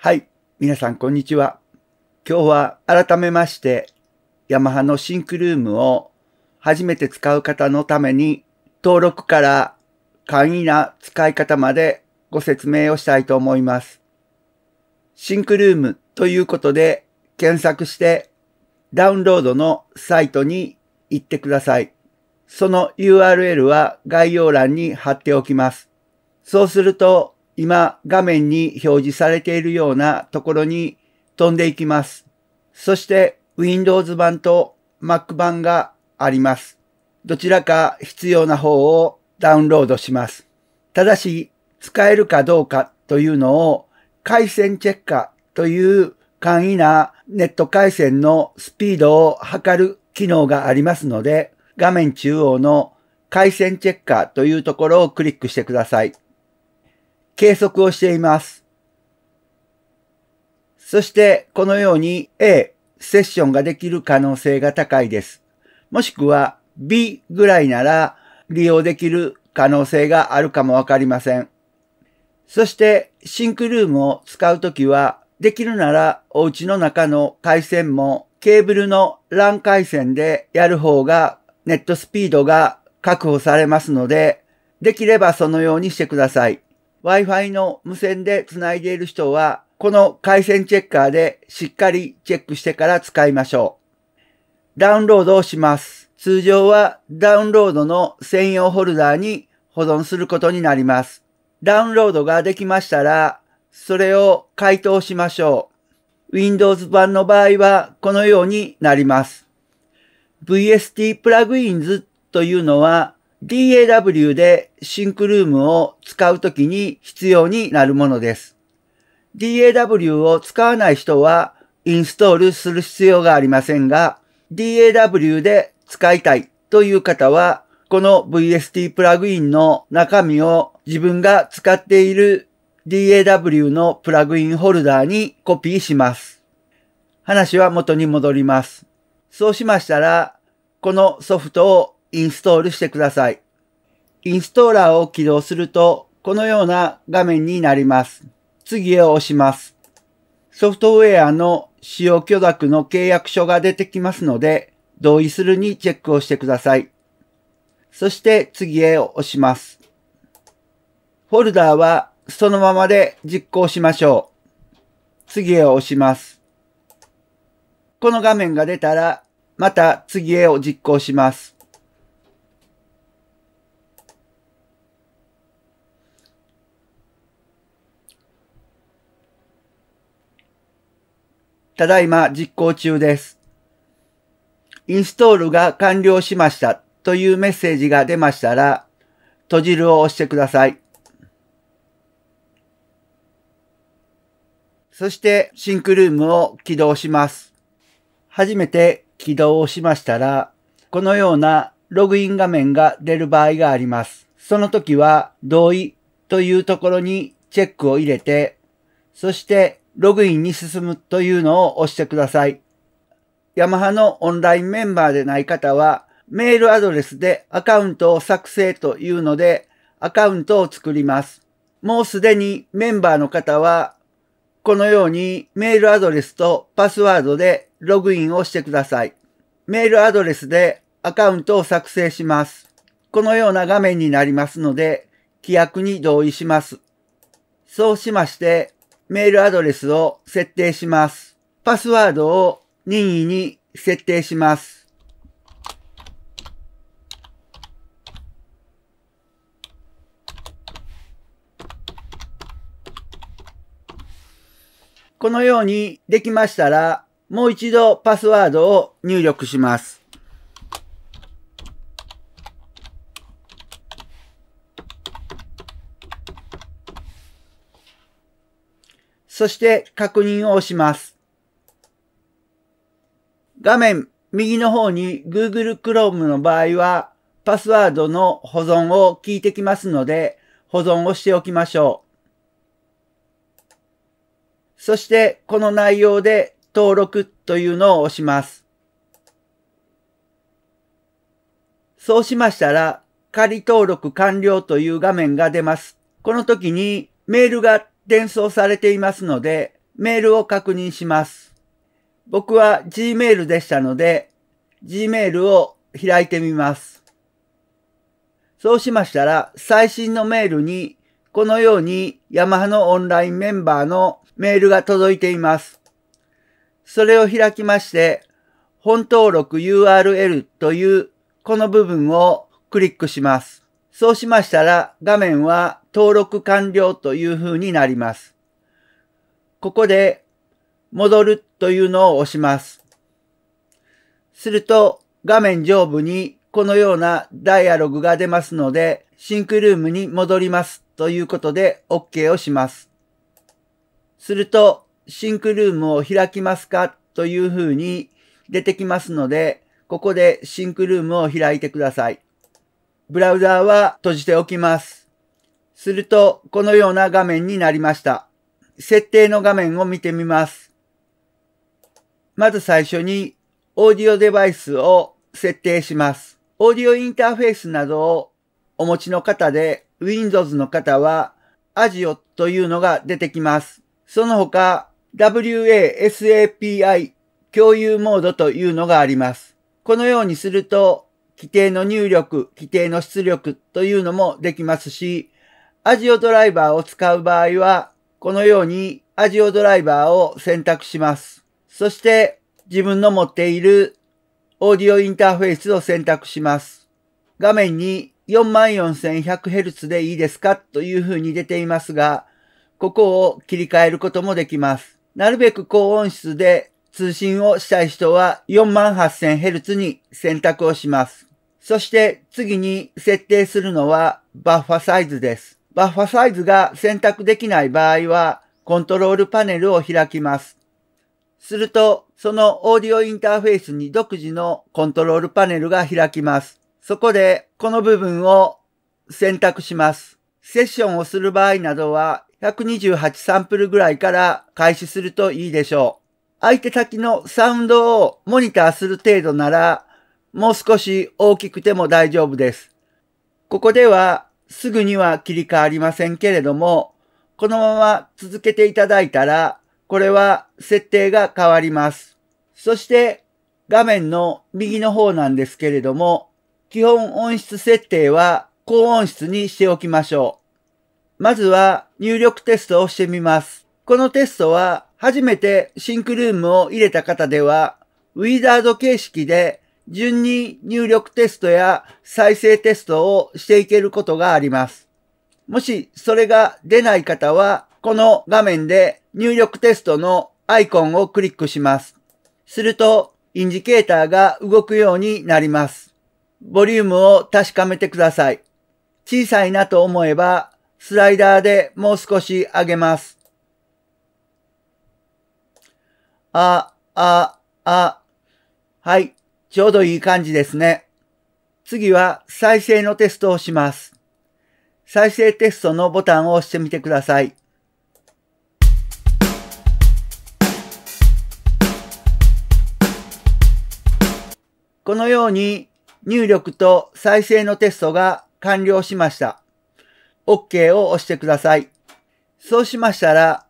はい。皆さん、こんにちは。今日は改めまして、ヤマハのシンクルームを初めて使う方のために、登録から簡易な使い方までご説明をしたいと思います。シンクルームということで検索してダウンロードのサイトに行ってください。その URL は概要欄に貼っておきます。そうすると今画面に表示されているようなところに飛んでいきます。そして Windows 版と Mac 版があります。どちらか必要な方をダウンロードします。ただし、使えるかどうかというのを回線チェッカーという簡易なネット回線のスピードを測る機能がありますので、画面中央の回線チェッカーというところをクリックしてください。計測をしています。そしてこのように A セッションができる可能性が高いです。もしくは B ぐらいなら利用できる可能性があるかもわかりません。そしてシンクルームを使うときはできるならお家の中の回線もケーブルの LAN 回線でやる方がネットスピードが確保されますので、できればそのようにしてください。Wi-Fi の無線で繋いでいる人は、この回線チェッカーでしっかりチェックしてから使いましょう。ダウンロードをします。通常はダウンロードの専用ホルダーに保存することになります。ダウンロードができましたら、それを回答しましょう。Windows 版の場合はこのようになります。VST プラグインズというのは DAW でシンクルームを使うときに必要になるものです。DAW を使わない人はインストールする必要がありませんが、DAW で使いたいという方は、この VST プラグインの中身を自分が使っている DAW のプラグインホルダーにコピーします。話は元に戻ります。そうしましたら、このソフトをインストールしてください。インストーラーを起動すると、このような画面になります。次へ押します。ソフトウェアの使用許諾の契約書が出てきますので、同意するにチェックをしてください。そして次へ押します。フォルダーはそのままで実行しましょう。次へ押します。この画面が出たら、また次へを実行します。ただいま実行中です。インストールが完了しましたというメッセージが出ましたら、閉じるを押してください。そしてシンクルームを起動します。初めて起動をしましたら、このようなログイン画面が出る場合があります。その時は同意というところにチェックを入れて、そしてログインに進むというのを押してください。ヤマハのオンラインメンバーでない方は、メールアドレスでアカウントを作成というので、アカウントを作ります。もうすでにメンバーの方は、このようにメールアドレスとパスワードでログインをしてください。メールアドレスでアカウントを作成します。このような画面になりますので、規約に同意します。そうしまして、メールアドレスを設定します。パスワードを任意に設定します。このようにできましたら、もう一度パスワードを入力します。そして確認を押します。画面右の方に Google Chrome の場合はパスワードの保存を聞いてきますので保存をしておきましょう。そしてこの内容で登録というのを押します。そうしましたら仮登録完了という画面が出ます。この時にメールが伝送されていますので、メールを確認します。僕は Gmail でしたので、Gmail を開いてみます。そうしましたら、最新のメールに、このようにヤマハのオンラインメンバーのメールが届いています。それを開きまして、本登録 URL というこの部分をクリックします。そうしましたら画面は登録完了という風になります。ここで戻るというのを押します。すると画面上部にこのようなダイアログが出ますのでシンクルームに戻りますということで OK をします。するとシンクルームを開きますかという風に出てきますのでここでシンクルームを開いてください。ブラウザーは閉じておきます。すると、このような画面になりました。設定の画面を見てみます。まず最初に、オーディオデバイスを設定します。オーディオインターフェースなどをお持ちの方で、Windows の方は、a z i o というのが出てきます。その他、WASAPI 共有モードというのがあります。このようにすると、規定の入力、規定の出力というのもできますし、アジオドライバーを使う場合は、このようにアジオドライバーを選択します。そして、自分の持っているオーディオインターフェースを選択します。画面に 44100Hz でいいですかという風に出ていますが、ここを切り替えることもできます。なるべく高音質で通信をしたい人は 48000Hz に選択をします。そして次に設定するのはバッファサイズです。バッファサイズが選択できない場合はコントロールパネルを開きます。するとそのオーディオインターフェースに独自のコントロールパネルが開きます。そこでこの部分を選択します。セッションをする場合などは128サンプルぐらいから開始するといいでしょう。相手先のサウンドをモニターする程度ならもう少し大きくても大丈夫です。ここではすぐには切り替わりませんけれども、このまま続けていただいたら、これは設定が変わります。そして画面の右の方なんですけれども、基本音質設定は高音質にしておきましょう。まずは入力テストをしてみます。このテストは初めてシンクルームを入れた方では、ウィザード形式で順に入力テストや再生テストをしていけることがあります。もしそれが出ない方は、この画面で入力テストのアイコンをクリックします。すると、インジケーターが動くようになります。ボリュームを確かめてください。小さいなと思えば、スライダーでもう少し上げます。あ、あ、あ。はい。ちょうどいい感じですね。次は再生のテストをします。再生テストのボタンを押してみてください。このように入力と再生のテストが完了しました。OK を押してください。そうしましたら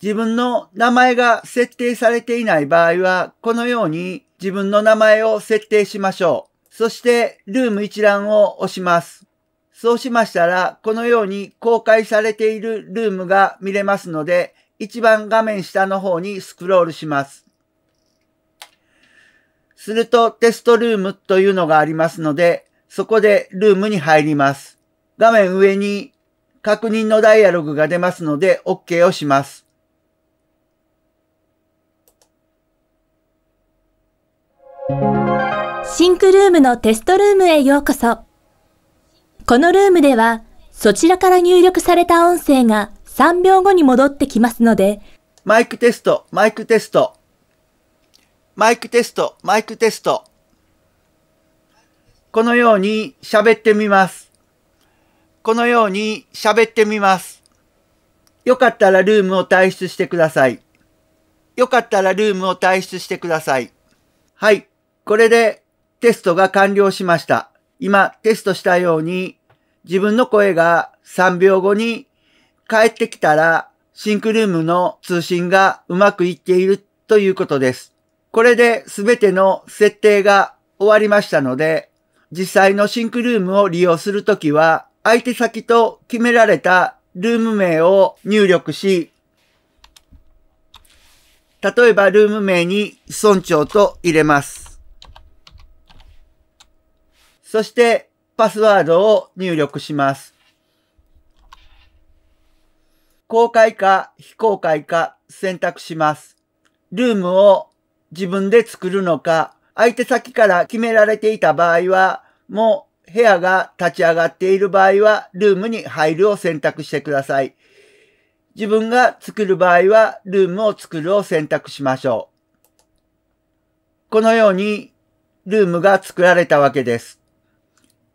自分の名前が設定されていない場合は、このように自分の名前を設定しましょう。そして、ルーム一覧を押します。そうしましたら、このように公開されているルームが見れますので、一番画面下の方にスクロールします。するとテストルームというのがありますので、そこでルームに入ります。画面上に確認のダイアログが出ますので OK をします。シンクルームのテストルームへようこそ。このルームでは、そちらから入力された音声が3秒後に戻ってきますので、マイクテスト、マイクテスト。マイクテスト、マイクテスト。このように喋ってみます。このように喋ってみます。よかったらルームを退出してください。よかったらルームを退出してください。はい。これでテストが完了しました。今テストしたように自分の声が3秒後に帰ってきたらシンクルームの通信がうまくいっているということです。これで全ての設定が終わりましたので、実際のシンクルームを利用するときは、相手先と決められたルーム名を入力し、例えばルーム名に村長と入れます。そしてパスワードを入力します。公開か非公開か選択します。ルームを自分で作るのか、相手先から決められていた場合は、もう部屋が立ち上がっている場合は、ルームに入るを選択してください。自分が作る場合は、ルームを作るを選択しましょう。このように、ルームが作られたわけです。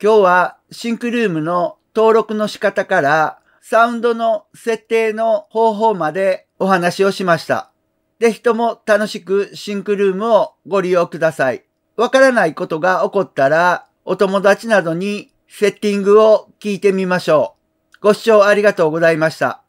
今日はシンクルームの登録の仕方からサウンドの設定の方法までお話をしました。ぜひとも楽しくシンクルームをご利用ください。わからないことが起こったらお友達などにセッティングを聞いてみましょう。ご視聴ありがとうございました。